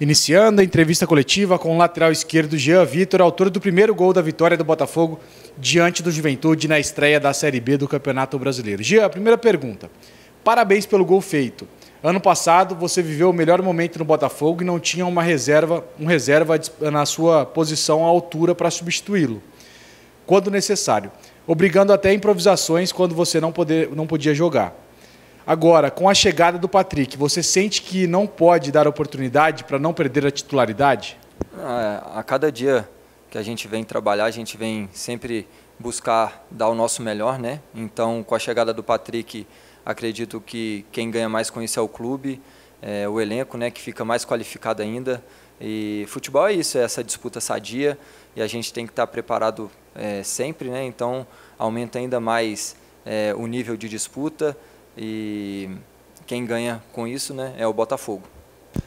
Iniciando a entrevista coletiva com o lateral esquerdo Jean Vitor, autor do primeiro gol da vitória do Botafogo diante do Juventude na estreia da Série B do Campeonato Brasileiro. Jean, primeira pergunta. Parabéns pelo gol feito. Ano passado você viveu o melhor momento no Botafogo e não tinha uma reserva, um reserva na sua posição à altura para substituí-lo, quando necessário, obrigando até improvisações quando você não, poder, não podia jogar. Agora, com a chegada do Patrick, você sente que não pode dar oportunidade para não perder a titularidade? É, a cada dia que a gente vem trabalhar, a gente vem sempre buscar dar o nosso melhor, né? Então, com a chegada do Patrick, acredito que quem ganha mais com isso é o clube, é, o elenco, né? Que fica mais qualificado ainda. E futebol é isso, é essa disputa sadia e a gente tem que estar tá preparado é, sempre, né? Então, aumenta ainda mais é, o nível de disputa. E quem ganha com isso né, é o Botafogo.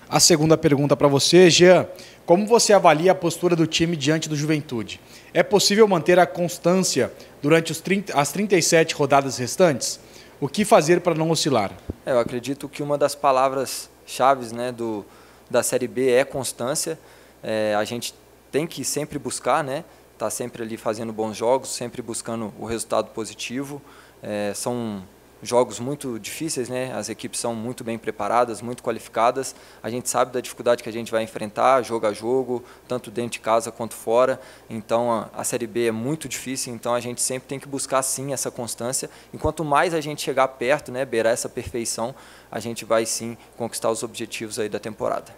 A segunda pergunta para você, Jean. Como você avalia a postura do time diante do Juventude? É possível manter a constância durante os 30, as 37 rodadas restantes? O que fazer para não oscilar? É, eu acredito que uma das palavras-chave né, do, da Série B é constância. É, a gente tem que sempre buscar, né? Tá sempre ali fazendo bons jogos, sempre buscando o resultado positivo. É, são jogos muito difíceis, né? As equipes são muito bem preparadas, muito qualificadas. A gente sabe da dificuldade que a gente vai enfrentar, jogo a jogo, tanto dentro de casa quanto fora. Então a, Série B é muito difícil, então a gente sempre tem que buscar sim essa constância. Enquanto mais a gente chegar perto, né, beirar essa perfeição, a gente vai sim conquistar os objetivos aí da temporada.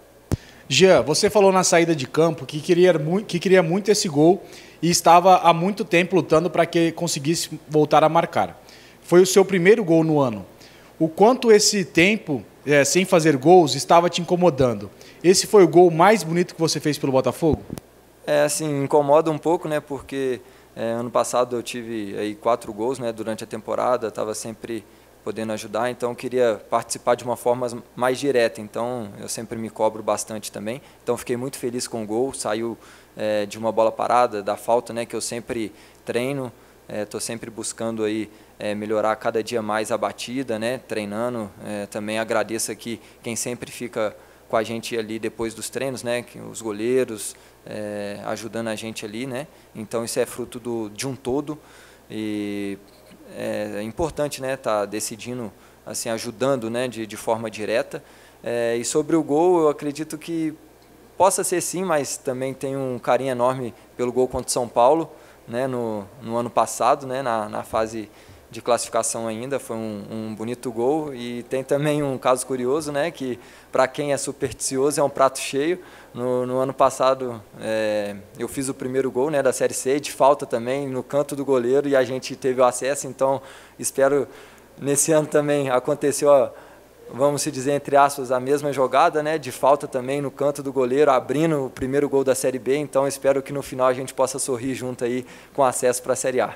Jean, você falou na saída de campo que queria, muito, que queria muito esse gol e estava há muito tempo lutando para que conseguisse voltar a marcar. Foi o seu primeiro gol no ano. O quanto esse tempo é, sem fazer gols estava te incomodando? Esse foi o gol mais bonito que você fez pelo Botafogo? É, assim, incomoda um pouco, né? Porque é, ano passado eu tive aí quatro gols, né? Durante a temporada, estava sempre podendo ajudar, então queria participar de uma forma mais direta. Então eu sempre me cobro bastante também. Então fiquei muito feliz com o gol, saiu é, de uma bola parada, da falta, né? Que eu sempre treino. Estou é, sempre buscando aí é, melhorar cada dia mais a batida, né? Treinando. É, também agradeço aqui quem sempre fica com a gente ali depois dos treinos, né? Os goleiros é, ajudando a gente ali, né? Então isso é fruto do, de um todo e é, é importante, né? Tá decidindo, assim, ajudando, né? De, de forma direta. É, e sobre o gol, eu acredito que possa ser sim, mas também tenho um carinho enorme pelo gol contra o São Paulo né, no, no ano passado, né, na, na fase de classificação ainda, foi um, um, bonito gol. E tem também um caso curioso, né, que para quem é supersticioso é um prato cheio. No, no ano passado é, eu fiz o primeiro gol né, da Série C, de falta também, no canto do goleiro, e a gente teve o acesso, então espero nesse ano também aconteceu... Ó, vamos se dizer, entre aspas, a mesma jogada, né? De falta também no canto do goleiro, abrindo o primeiro gol da Série B. Então espero que no final a gente possa sorrir junto aí com acesso para a Série A.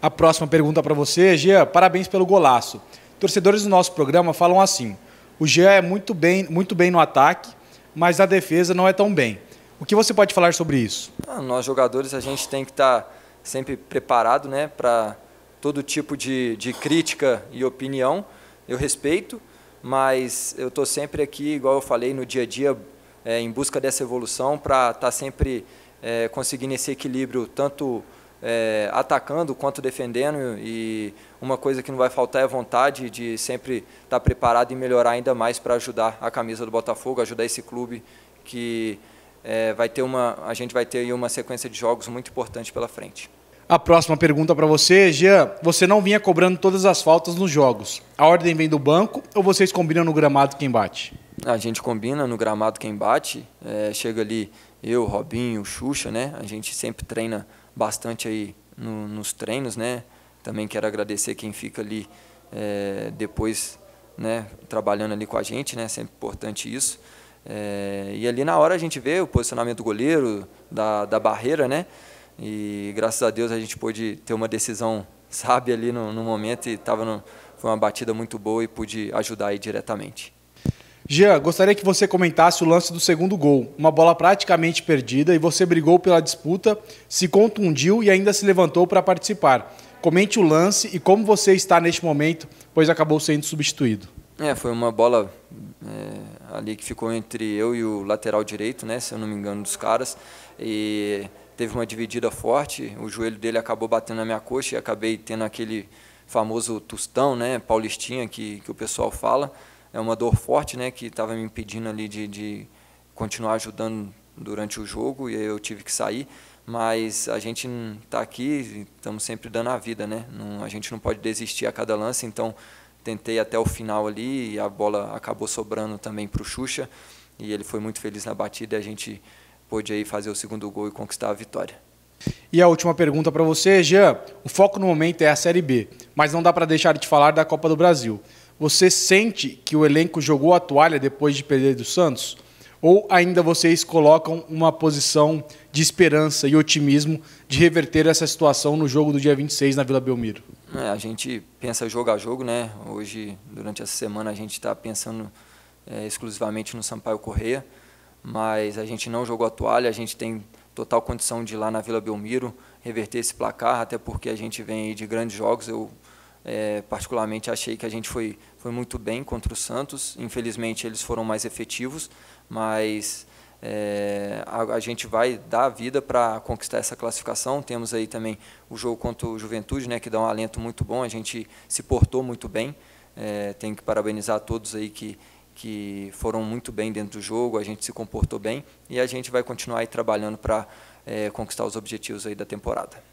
A próxima pergunta para você, Gia, parabéns pelo golaço. Torcedores do nosso programa falam assim: o Gia é muito bem, muito bem no ataque, mas na defesa não é tão bem. O que você pode falar sobre isso? Ah, nós jogadores a gente tem que estar tá sempre preparado, né, para todo tipo de, de crítica e opinião eu respeito, mas eu estou sempre aqui, igual eu falei, no dia a dia, é, em busca dessa evolução, para estar tá sempre é, conseguindo esse equilíbrio, tanto é, atacando quanto defendendo. E uma coisa que não vai faltar é a vontade de sempre estar tá preparado e melhorar ainda mais para ajudar a camisa do Botafogo, ajudar esse clube que vai ter uma, a gente vai ter aí uma sequência de jogos muito importante pela frente. A próxima pergunta para você, Jean. Você não vinha cobrando todas as faltas nos jogos. A ordem vem do banco ou vocês combinam no gramado quem bate? A gente combina no gramado quem bate. É, chega ali eu, Robinho, Xuxa, né? A gente sempre treina bastante aí no, nos treinos, né? Também quero agradecer quem fica ali é, depois, né? Trabalhando ali com a gente, né? Sempre importante isso. É, e ali na hora a gente vê o posicionamento do goleiro, da, da barreira, né? E graças a Deus a gente pôde ter uma decisão sábia ali no, no momento e tava no, foi uma batida muito boa e pude ajudar aí diretamente. Jean, gostaria que você comentasse o lance do segundo gol. Uma bola praticamente perdida e você brigou pela disputa, se contundiu e ainda se levantou para participar. Comente o lance e como você está neste momento, pois acabou sendo substituído. É, foi uma bola é, ali que ficou entre eu e o lateral direito, né, se eu não me engano, dos caras. E teve uma dividida forte, o joelho dele acabou batendo na minha coxa e acabei tendo aquele famoso tostão, né, paulistinha que, que o pessoal fala, é uma dor forte, né, que estava me impedindo ali de, de continuar ajudando durante o jogo e aí eu tive que sair, mas a gente está aqui, estamos sempre dando a vida, né? Não, a gente não pode desistir a cada lance, então tentei até o final ali e a bola acabou sobrando também para o Xuxa e ele foi muito feliz na batida e a gente pôde aí fazer o segundo gol e conquistar a vitória. E a última pergunta para você, Jean. O foco no momento é a Série B, mas não dá para deixar de falar da Copa do Brasil. Você sente que o elenco jogou a toalha depois de perder do Santos? Ou ainda vocês colocam uma posição de esperança e otimismo de reverter essa situação no jogo do dia 26 na Vila Belmiro? É, a gente pensa jogo a jogo, né? Hoje, durante essa semana, a gente está pensando é, exclusivamente no Sampaio Correia mas a gente não jogou a toalha, a gente tem total condição de ir lá na Vila Belmiro reverter esse placar, até porque a gente vem de grandes jogos. Eu, é, particularmente, achei que a gente foi, foi muito bem contra o Santos. Infelizmente, eles foram mais efetivos, mas é, a, a, gente vai dar a vida para conquistar essa classificação. Temos aí também o jogo contra o Juventude, né, que dá um alento muito bom. A gente se portou muito bem. É, tenho que parabenizar a todos aí que que foram muito bem dentro do jogo, a gente se comportou bem e a gente vai continuar aí trabalhando para é, eh, conquistar os objetivos aí da temporada.